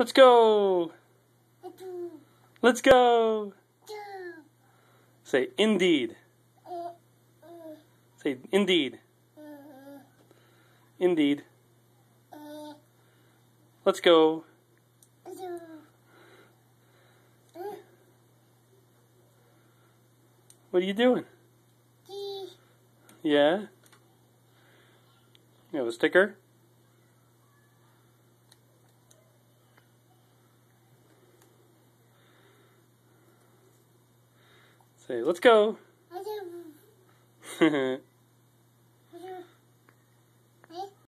Let's go. Let's go. Say indeed. Say indeed. Indeed. Let's go. What are you doing? Yeah? You have a sticker? Say, let's go.